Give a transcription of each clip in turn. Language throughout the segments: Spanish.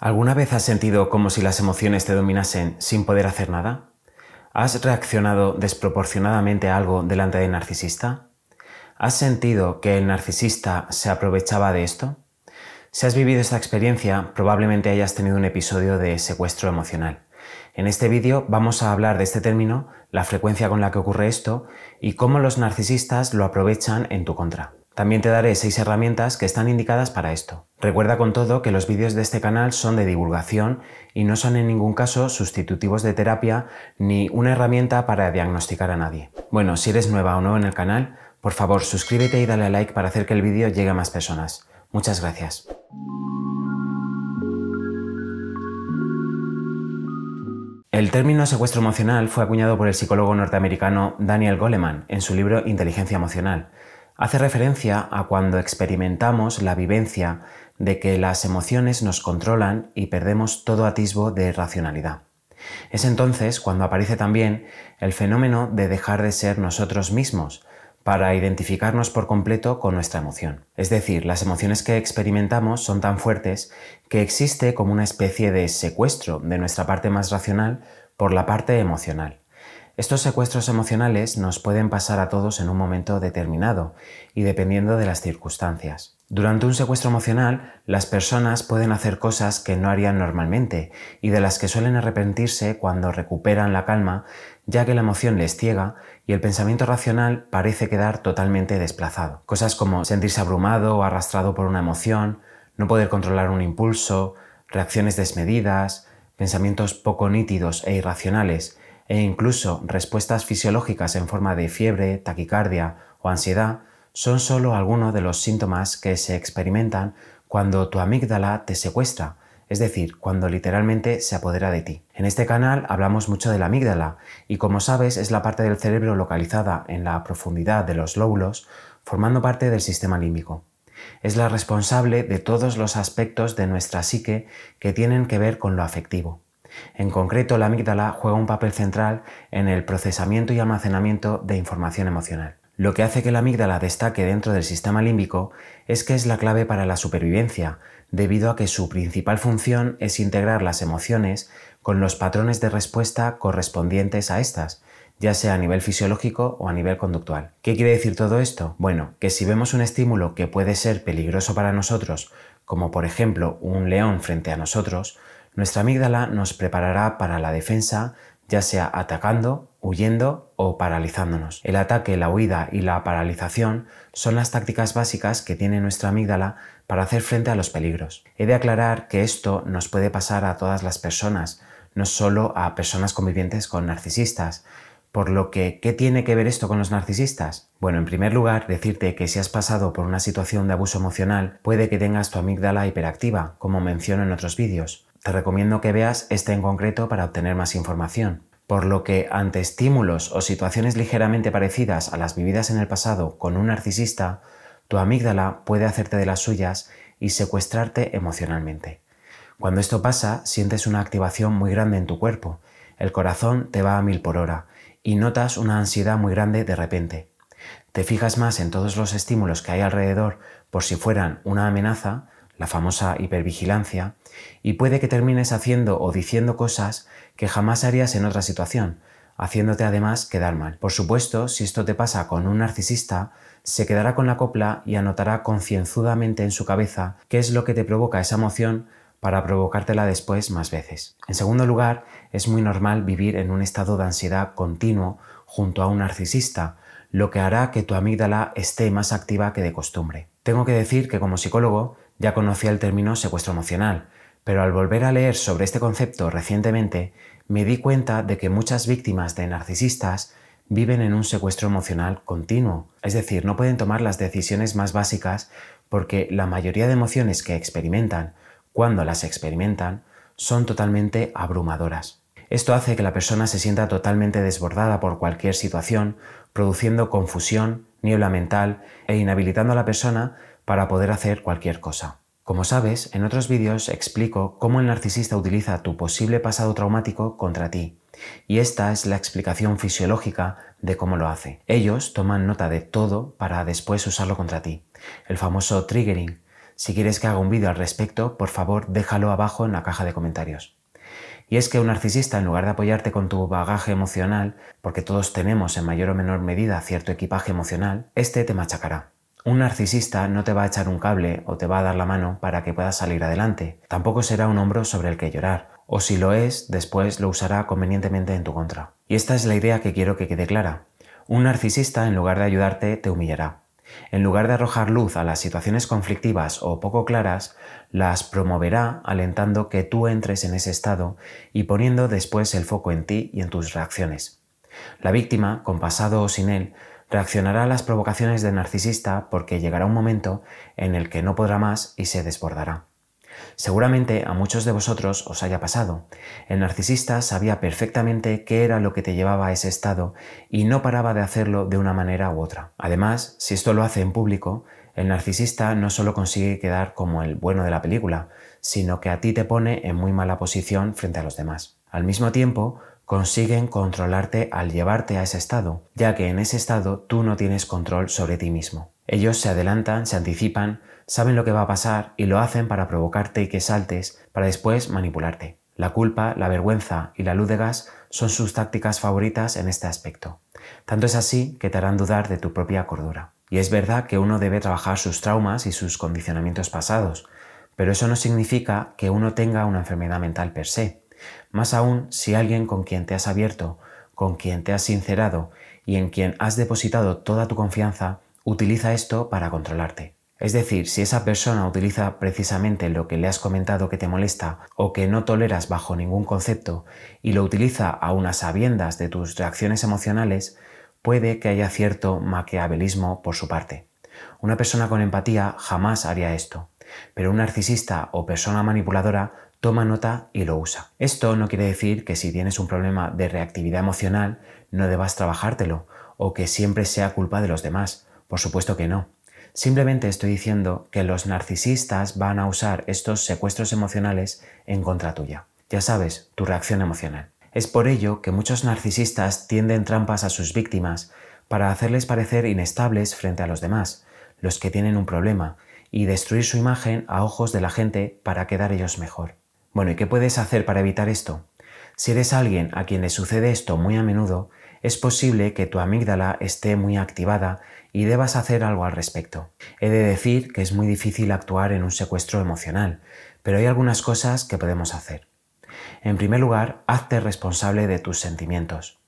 ¿Alguna vez has sentido como si las emociones te dominasen sin poder hacer nada? ¿Has reaccionado desproporcionadamente a algo delante del narcisista? ¿Has sentido que el narcisista se aprovechaba de esto? Si has vivido esta experiencia, probablemente hayas tenido un episodio de secuestro emocional. En este vídeo vamos a hablar de este término, la frecuencia con la que ocurre esto y cómo los narcisistas lo aprovechan en tu contra. También te daré seis herramientas que están indicadas para esto. Recuerda con todo que los vídeos de este canal son de divulgación y no son en ningún caso sustitutivos de terapia ni una herramienta para diagnosticar a nadie. Bueno, si eres nueva o nuevo en el canal, por favor suscríbete y dale a like para hacer que el vídeo llegue a más personas. Muchas gracias. El término secuestro emocional fue acuñado por el psicólogo norteamericano Daniel Goleman en su libro Inteligencia Emocional hace referencia a cuando experimentamos la vivencia de que las emociones nos controlan y perdemos todo atisbo de racionalidad. Es entonces cuando aparece también el fenómeno de dejar de ser nosotros mismos para identificarnos por completo con nuestra emoción. Es decir, las emociones que experimentamos son tan fuertes que existe como una especie de secuestro de nuestra parte más racional por la parte emocional. Estos secuestros emocionales nos pueden pasar a todos en un momento determinado y dependiendo de las circunstancias. Durante un secuestro emocional, las personas pueden hacer cosas que no harían normalmente y de las que suelen arrepentirse cuando recuperan la calma, ya que la emoción les ciega y el pensamiento racional parece quedar totalmente desplazado. Cosas como sentirse abrumado o arrastrado por una emoción, no poder controlar un impulso, reacciones desmedidas, pensamientos poco nítidos e irracionales, e incluso respuestas fisiológicas en forma de fiebre, taquicardia o ansiedad son solo algunos de los síntomas que se experimentan cuando tu amígdala te secuestra, es decir, cuando literalmente se apodera de ti. En este canal hablamos mucho de la amígdala y como sabes es la parte del cerebro localizada en la profundidad de los lóbulos, formando parte del sistema límbico. Es la responsable de todos los aspectos de nuestra psique que tienen que ver con lo afectivo. En concreto, la amígdala juega un papel central en el procesamiento y almacenamiento de información emocional. Lo que hace que la amígdala destaque dentro del sistema límbico es que es la clave para la supervivencia, debido a que su principal función es integrar las emociones con los patrones de respuesta correspondientes a estas, ya sea a nivel fisiológico o a nivel conductual. ¿Qué quiere decir todo esto? Bueno, que si vemos un estímulo que puede ser peligroso para nosotros, como por ejemplo un león frente a nosotros, nuestra amígdala nos preparará para la defensa, ya sea atacando, huyendo o paralizándonos. El ataque, la huida y la paralización son las tácticas básicas que tiene nuestra amígdala para hacer frente a los peligros. He de aclarar que esto nos puede pasar a todas las personas, no solo a personas convivientes con narcisistas. Por lo que, ¿qué tiene que ver esto con los narcisistas? Bueno, en primer lugar, decirte que si has pasado por una situación de abuso emocional, puede que tengas tu amígdala hiperactiva, como menciono en otros vídeos. Te recomiendo que veas este en concreto para obtener más información. Por lo que ante estímulos o situaciones ligeramente parecidas a las vividas en el pasado con un narcisista, tu amígdala puede hacerte de las suyas y secuestrarte emocionalmente. Cuando esto pasa, sientes una activación muy grande en tu cuerpo, el corazón te va a mil por hora y notas una ansiedad muy grande de repente. Te fijas más en todos los estímulos que hay alrededor por si fueran una amenaza la famosa hipervigilancia, y puede que termines haciendo o diciendo cosas que jamás harías en otra situación, haciéndote además quedar mal. Por supuesto, si esto te pasa con un narcisista, se quedará con la copla y anotará concienzudamente en su cabeza qué es lo que te provoca esa emoción para provocártela después más veces. En segundo lugar, es muy normal vivir en un estado de ansiedad continuo junto a un narcisista, lo que hará que tu amígdala esté más activa que de costumbre. Tengo que decir que como psicólogo ya conocía el término secuestro emocional, pero al volver a leer sobre este concepto recientemente, me di cuenta de que muchas víctimas de narcisistas viven en un secuestro emocional continuo, es decir, no pueden tomar las decisiones más básicas porque la mayoría de emociones que experimentan, cuando las experimentan, son totalmente abrumadoras. Esto hace que la persona se sienta totalmente desbordada por cualquier situación, produciendo confusión, niebla mental e inhabilitando a la persona para poder hacer cualquier cosa. Como sabes, en otros vídeos explico cómo el narcisista utiliza tu posible pasado traumático contra ti, y esta es la explicación fisiológica de cómo lo hace. Ellos toman nota de todo para después usarlo contra ti, el famoso triggering. Si quieres que haga un vídeo al respecto, por favor déjalo abajo en la caja de comentarios. Y es que un narcisista, en lugar de apoyarte con tu bagaje emocional, porque todos tenemos en mayor o menor medida cierto equipaje emocional, este te machacará. Un narcisista no te va a echar un cable o te va a dar la mano para que puedas salir adelante. Tampoco será un hombro sobre el que llorar. O si lo es, después lo usará convenientemente en tu contra. Y esta es la idea que quiero que quede clara. Un narcisista, en lugar de ayudarte, te humillará. En lugar de arrojar luz a las situaciones conflictivas o poco claras, las promoverá alentando que tú entres en ese estado y poniendo después el foco en ti y en tus reacciones. La víctima, con pasado o sin él, Reaccionará a las provocaciones del narcisista porque llegará un momento en el que no podrá más y se desbordará. Seguramente a muchos de vosotros os haya pasado. El narcisista sabía perfectamente qué era lo que te llevaba a ese estado y no paraba de hacerlo de una manera u otra. Además, si esto lo hace en público, el narcisista no solo consigue quedar como el bueno de la película, sino que a ti te pone en muy mala posición frente a los demás. Al mismo tiempo, consiguen controlarte al llevarte a ese estado, ya que en ese estado tú no tienes control sobre ti mismo. Ellos se adelantan, se anticipan, saben lo que va a pasar y lo hacen para provocarte y que saltes, para después manipularte. La culpa, la vergüenza y la luz de gas son sus tácticas favoritas en este aspecto. Tanto es así que te harán dudar de tu propia cordura. Y es verdad que uno debe trabajar sus traumas y sus condicionamientos pasados, pero eso no significa que uno tenga una enfermedad mental per se. Más aún si alguien con quien te has abierto, con quien te has sincerado y en quien has depositado toda tu confianza, utiliza esto para controlarte. Es decir, si esa persona utiliza precisamente lo que le has comentado que te molesta o que no toleras bajo ningún concepto y lo utiliza a unas sabiendas de tus reacciones emocionales, puede que haya cierto maquiavelismo por su parte. Una persona con empatía jamás haría esto, pero un narcisista o persona manipuladora toma nota y lo usa. Esto no quiere decir que si tienes un problema de reactividad emocional no debas trabajártelo o que siempre sea culpa de los demás. Por supuesto que no. Simplemente estoy diciendo que los narcisistas van a usar estos secuestros emocionales en contra tuya. Ya sabes, tu reacción emocional. Es por ello que muchos narcisistas tienden trampas a sus víctimas para hacerles parecer inestables frente a los demás, los que tienen un problema, y destruir su imagen a ojos de la gente para quedar ellos mejor. Bueno, ¿y qué puedes hacer para evitar esto? Si eres alguien a quien le sucede esto muy a menudo, es posible que tu amígdala esté muy activada y debas hacer algo al respecto. He de decir que es muy difícil actuar en un secuestro emocional, pero hay algunas cosas que podemos hacer. En primer lugar, hazte responsable de tus sentimientos.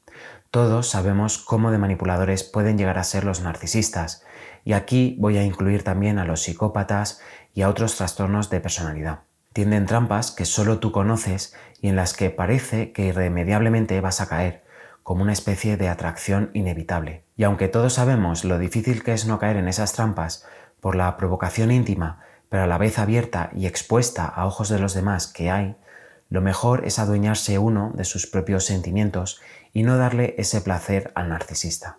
Todos sabemos cómo de manipuladores pueden llegar a ser los narcisistas, y aquí voy a incluir también a los psicópatas y a otros trastornos de personalidad tienden trampas que solo tú conoces y en las que parece que irremediablemente vas a caer, como una especie de atracción inevitable. Y aunque todos sabemos lo difícil que es no caer en esas trampas por la provocación íntima, pero a la vez abierta y expuesta a ojos de los demás que hay, lo mejor es adueñarse uno de sus propios sentimientos y no darle ese placer al narcisista.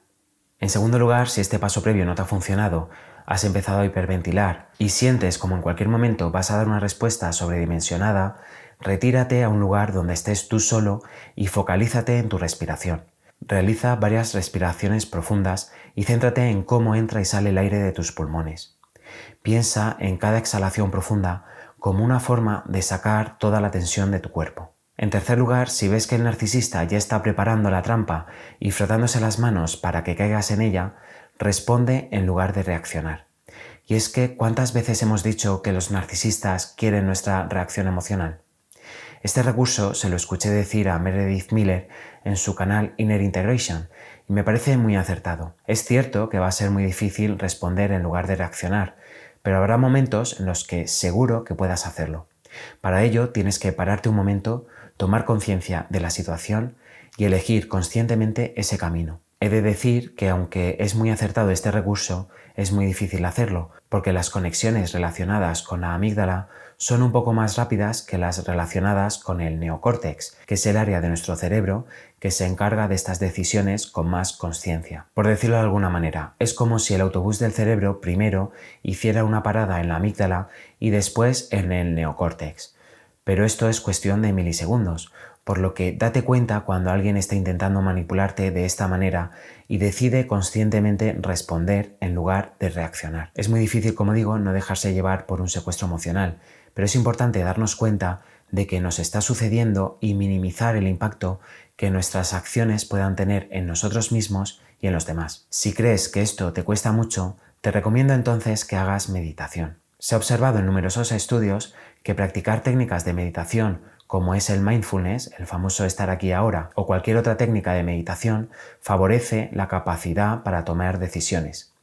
En segundo lugar, si este paso previo no te ha funcionado, has empezado a hiperventilar y sientes como en cualquier momento vas a dar una respuesta sobredimensionada, retírate a un lugar donde estés tú solo y focalízate en tu respiración. Realiza varias respiraciones profundas y céntrate en cómo entra y sale el aire de tus pulmones. Piensa en cada exhalación profunda como una forma de sacar toda la tensión de tu cuerpo. En tercer lugar, si ves que el narcisista ya está preparando la trampa y frotándose las manos para que caigas en ella, responde en lugar de reaccionar. Y es que cuántas veces hemos dicho que los narcisistas quieren nuestra reacción emocional. Este recurso se lo escuché decir a Meredith Miller en su canal Inner Integration y me parece muy acertado. Es cierto que va a ser muy difícil responder en lugar de reaccionar, pero habrá momentos en los que seguro que puedas hacerlo. Para ello tienes que pararte un momento, tomar conciencia de la situación y elegir conscientemente ese camino. He de decir que aunque es muy acertado este recurso, es muy difícil hacerlo, porque las conexiones relacionadas con la amígdala son un poco más rápidas que las relacionadas con el neocórtex, que es el área de nuestro cerebro que se encarga de estas decisiones con más consciencia. Por decirlo de alguna manera, es como si el autobús del cerebro primero hiciera una parada en la amígdala y después en el neocórtex. Pero esto es cuestión de milisegundos, por lo que date cuenta cuando alguien está intentando manipularte de esta manera y decide conscientemente responder en lugar de reaccionar. Es muy difícil, como digo, no dejarse llevar por un secuestro emocional, pero es importante darnos cuenta de que nos está sucediendo y minimizar el impacto que nuestras acciones puedan tener en nosotros mismos y en los demás. Si crees que esto te cuesta mucho, te recomiendo entonces que hagas meditación. Se ha observado en numerosos estudios que practicar técnicas de meditación como es el mindfulness, el famoso estar aquí ahora, o cualquier otra técnica de meditación, favorece la capacidad para tomar decisiones.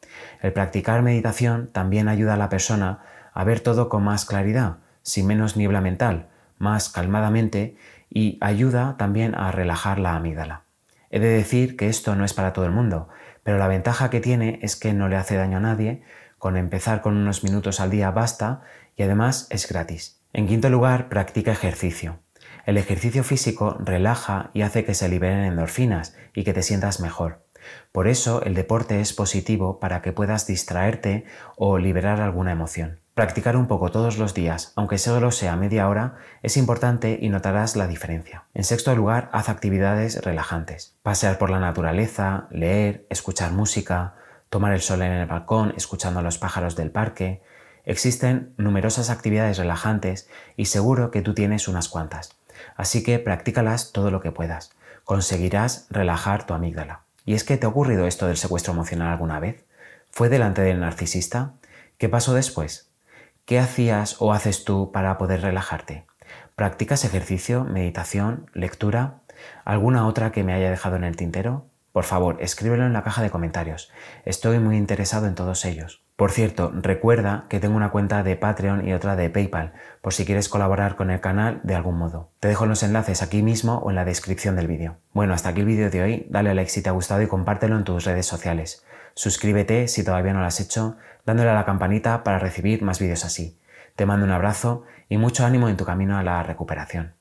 El practicar meditación también ayuda a la persona a ver todo con más claridad, sin menos niebla mental, más calmadamente y ayuda también a relajar la amígdala. He de decir que esto no es para todo el mundo, pero la ventaja que tiene es que no le hace daño a nadie, con empezar con unos minutos al día basta y además es gratis. En quinto lugar, practica ejercicio. El ejercicio físico relaja y hace que se liberen endorfinas y que te sientas mejor. Por eso el deporte es positivo para que puedas distraerte o liberar alguna emoción. Practicar un poco todos los días, aunque solo sea media hora, es importante y notarás la diferencia. En sexto lugar, haz actividades relajantes. Pasear por la naturaleza, leer, escuchar música, tomar el sol en el balcón escuchando a los pájaros del parque, Existen numerosas actividades relajantes y seguro que tú tienes unas cuantas, así que practícalas todo lo que puedas. Conseguirás relajar tu amígdala. ¿Y es que te ha ocurrido esto del secuestro emocional alguna vez? ¿Fue delante del narcisista? ¿Qué pasó después? ¿Qué hacías o haces tú para poder relajarte? ¿Practicas ejercicio, meditación, lectura? ¿Alguna otra que me haya dejado en el tintero? Por favor, escríbelo en la caja de comentarios. Estoy muy interesado en todos ellos. Por cierto, recuerda que tengo una cuenta de Patreon y otra de PayPal, por si quieres colaborar con el canal de algún modo. Te dejo los enlaces aquí mismo o en la descripción del vídeo. Bueno, hasta aquí el vídeo de hoy, dale a like si te ha gustado y compártelo en tus redes sociales. Suscríbete si todavía no lo has hecho, dándole a la campanita para recibir más vídeos así. Te mando un abrazo y mucho ánimo en tu camino a la recuperación.